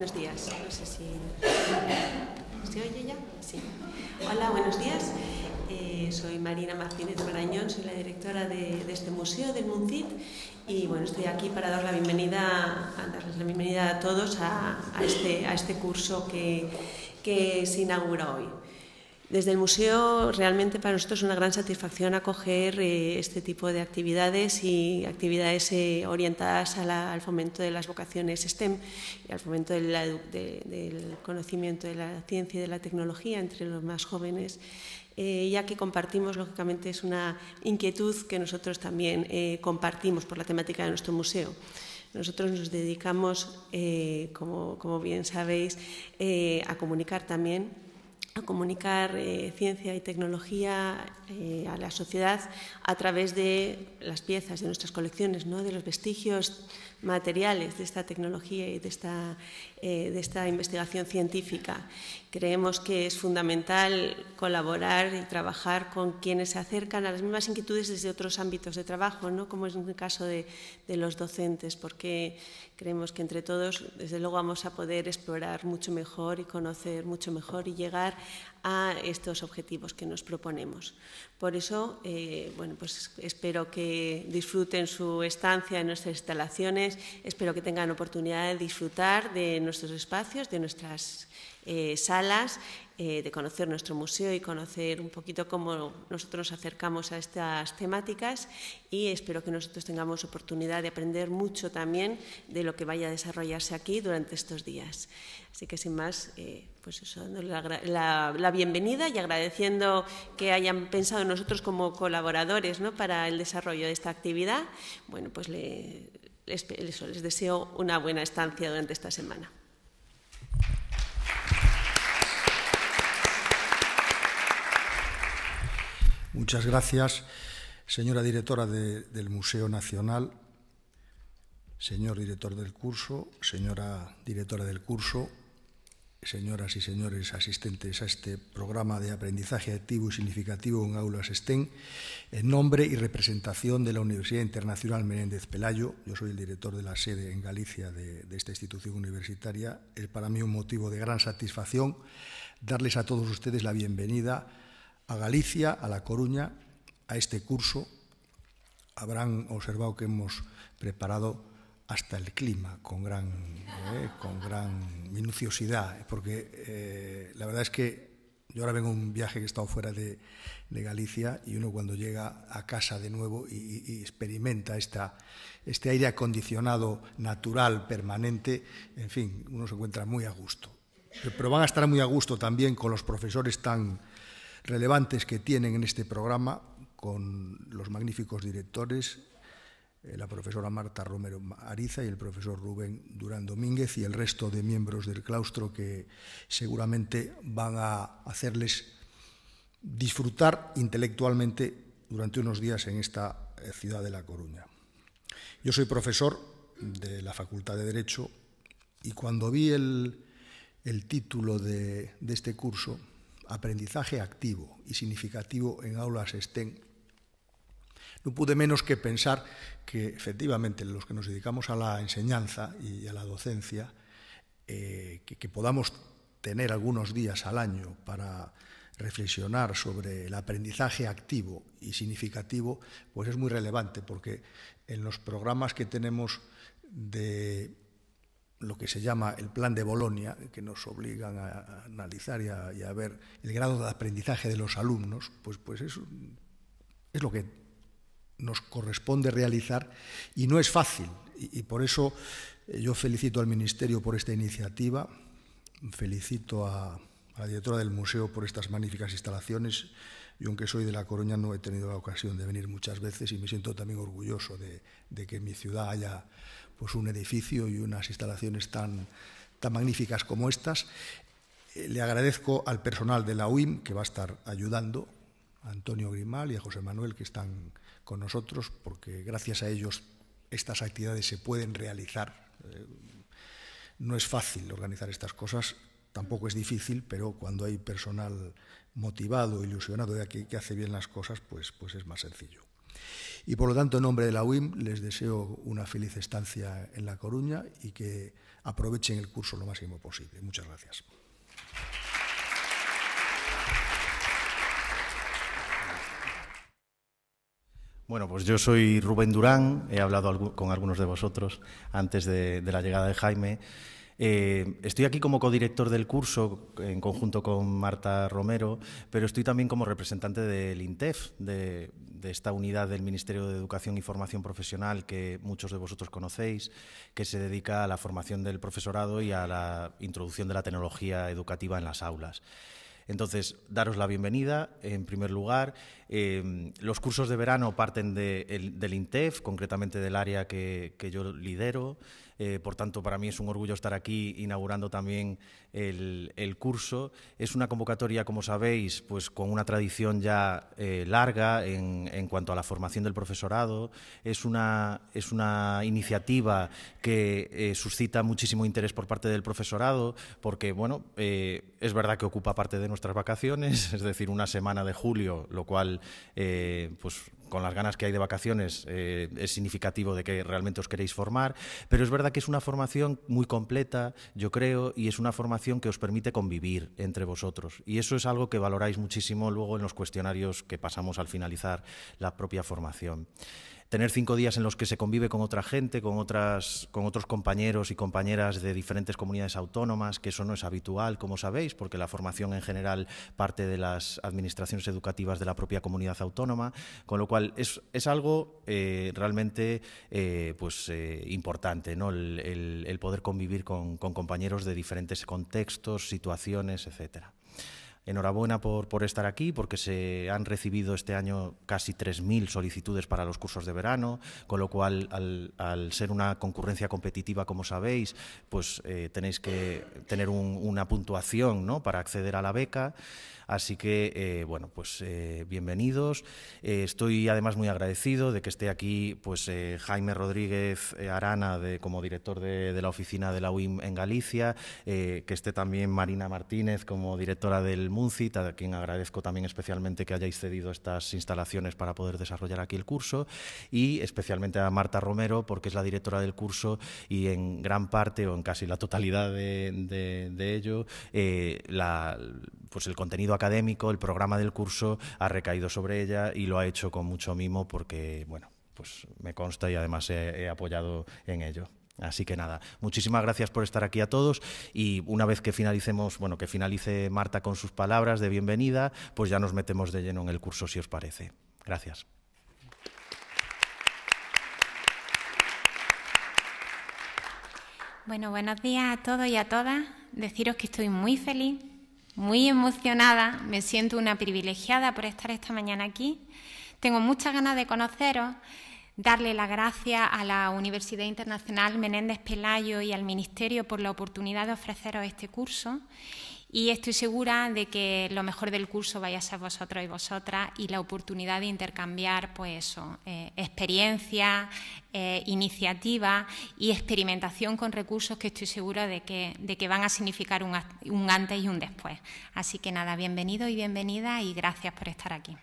Buenos días. No sé si. ¿Se oye ya? Sí. Hola, buenos días. Eh, soy Marina Martínez Marañón, soy la directora de, este museo del MUNCIT y bueno, estoy aquí para dar la bienvenida, darles la bienvenida a todos a, a, este, este curso que, que se inaugura hoy. Desde el museo realmente para nosotros es una gran satisfacción acoger eh, este tipo de actividades y actividades eh, orientadas al fomento de las vocaciones STEM y al fomento del conocimiento de la ciencia y de la tecnología entre los más jóvenes, eh, ya que compartimos, lógicamente, es una inquietud que nosotros también compartimos por la temática de nuestro museo. Nosotros nos dedicamos, como, como, bien sabéis, a comunicar también comunicar eh, ciencia y tecnología eh, a la sociedad a través de las piezas de nuestras colecciones, de los vestigios materiales de esta tecnología y eh, de esta, investigación científica. Creemos que es fundamental colaborar y trabajar con quienes se acercan a las mismas inquietudes desde otros ámbitos de trabajo, como es el caso de, de los docentes, porque creemos que entre todos, desde luego, vamos a poder explorar mucho mejor y conocer mucho mejor y llegar a estos objetivos que nos proponemos. Por eso, eh, bueno, pues espero que disfruten su estancia en nuestras instalaciones, espero que tengan oportunidad de disfrutar de nuestros espacios, de nuestras eh, salas, eh, de conocer nuestro museo y conocer un poquito cómo nosotros nos acercamos a estas temáticas y espero que nosotros tengamos oportunidad de aprender mucho también de lo que vaya a desarrollarse aquí durante estos días. Así que sin más, eh, pues eso, la, bienvenida y agradeciendo que hayan pensado nosotros como colaboradores ¿no? para el desarrollo de esta actividad. Bueno, pues les deseo una buena estancia durante esta semana. Muchas gracias, señora directora del Museo Nacional, señor director del curso, señora directora del curso, señoras y señores asistentes a este programa de aprendizaje activo y significativo en aulas STEM, en nombre y representación de la Universidad Internacional Menéndez Pelayo, yo soy el director de la sede en Galicia de esta institución universitaria, es para mí un motivo de gran satisfacción darles a todos ustedes la bienvenida a Galicia, a La Coruña, a este curso, habrán observado que hemos preparado hasta el clima con gran, eh, con gran minuciosidad, porque eh, la verdad es que yo ahora vengo un viaje que he estado fuera de, de Galicia y uno cuando llega a casa de nuevo y, y experimenta esta, este aire acondicionado natural, permanente, en fin, uno se encuentra muy a gusto. Pero van a estar muy a gusto también con los profesores tan, relevantes que tienen en este programa con los magníficos directores, eh, la profesora Marta Romero Ariza y el profesor Rubén Durán Domínguez y el resto de miembros del claustro que seguramente van a hacerles disfrutar intelectualmente durante unos días en esta eh, ciudad de La Coruña. Yo soy profesor de la Facultad de Derecho y cuando vi el, título de este curso, aprendizaje activo y significativo en aulas STEM, no pude menos que pensar que efectivamente los que nos dedicamos a la enseñanza y a la docencia, eh, que podamos tener algunos días al año para reflexionar sobre el aprendizaje activo y significativo, pues es muy relevante, porque en los programas que tenemos de lo que se llama el plan de Bolonia, que nos obligan a, analizar y a, ver el grado de aprendizaje de los alumnos, pues, pues es, lo que nos corresponde realizar y no es fácil. Y, por eso eh, yo felicito al Ministerio por esta iniciativa, felicito a la directora del museo por estas magníficas instalaciones y aunque soy de La Coruña no he tenido la ocasión de venir muchas veces y me siento también orgulloso de, que en mi ciudad haya pues, un edificio y unas instalaciones tan, tan magníficas como estas. Eh, le agradezco al personal de la UIM que va a estar ayudando, a Antonio Grimal y a José Manuel que están con nosotros, porque gracias a ellos estas actividades se pueden realizar. Eh, no es fácil organizar estas cosas Tampoco es difícil, pero cuando hay personal motivado, ilusionado de que hace bien las cosas, pues, pues es más sencillo. Y por lo tanto, en nombre de la UIM, les deseo una feliz estancia en La Coruña y que aprovechen el curso lo máximo posible. Muchas gracias. Bueno, pues yo soy Rubén Durán, he hablado con algunos de vosotros antes de la llegada de Jaime. Eh, estoy aquí como codirector del curso en conjunto con Marta Romero, pero estoy también como representante del INTEF, de esta unidad del Ministerio de Educación y Formación Profesional que muchos de vosotros conocéis, que se dedica a la formación del profesorado y a la introducción de la tecnología educativa en las aulas. Entonces, daros la bienvenida, en primer lugar. Eh, los cursos de verano parten del INTEF, concretamente del área que, yo lidero. Eh, por tanto, para mí es un orgullo estar aquí inaugurando también el, curso. Es una convocatoria, como sabéis, pues con una tradición ya eh, larga en, cuanto a la formación del profesorado. Es una, es una iniciativa que suscita muchísimo interés por parte del profesorado, porque bueno, es verdad que ocupa parte de nuestra vacaciones, es decir, una semana de julio, lo cual, eh, pues con las ganas que hay de vacaciones, eh, es significativo de que realmente os queréis formar, pero es verdad que es una formación muy completa, yo creo, y es una formación que os permite convivir entre vosotros. Y eso es algo que valoráis muchísimo luego en los cuestionarios que pasamos al finalizar la propia formación tener cinco días en los que se convive con otra gente, con, otras, con otros compañeros y compañeras de diferentes comunidades autónomas, que eso no es habitual, como sabéis, porque la formación en general parte de las administraciones educativas de la propia comunidad autónoma, con lo cual es, algo eh, realmente eh, pues, eh, importante, ¿no? El, poder convivir con, con compañeros de diferentes contextos, situaciones, etcétera enhorabuena por, por estar aquí, porque se han recibido este año casi 3.000 solicitudes para los cursos de verano, con lo cual, al, ser una concurrencia competitiva, como sabéis, pues eh, tenéis que tener una puntuación para acceder a la beca. Así que, eh, bueno, pues eh, bienvenidos. Eh, estoy además muy agradecido de que esté aquí pues, Jaime Rodríguez Arana de, como director de, la oficina de la UIM en Galicia, que esté también Marina Martínez como directora del MUNCIT, a quien agradezco también especialmente que hayáis cedido estas instalaciones para poder desarrollar aquí el curso, y especialmente a Marta Romero, porque es la directora del curso y en gran parte o en casi la totalidad de, ello, pues el contenido académico, el programa del curso ha recaído sobre ella y lo ha hecho con mucho mimo porque, bueno, pues me consta y además he, apoyado en ello. Así que nada, muchísimas gracias por estar aquí a todos y una vez que finalicemos, bueno, que finalice Marta con sus palabras de bienvenida, pues ya nos metemos de lleno en el curso si os parece. Gracias. Bueno, buenos días a todos y a todas. Deciros que estoy muy feliz muy emocionada, me siento una privilegiada por estar esta mañana aquí. Tengo muchas ganas de conoceros, darle las gracias a la Universidad Internacional Menéndez Pelayo y al Ministerio por la oportunidad de ofreceros este curso y estoy segura de que lo mejor del curso vaya a ser vosotros y vosotras y la oportunidad de intercambiar pues eso, eh, experiencia, eh, iniciativa y experimentación con recursos que estoy segura de que, de que van a significar un, un antes y un después. Así que nada, bienvenido y bienvenida y gracias por estar aquí.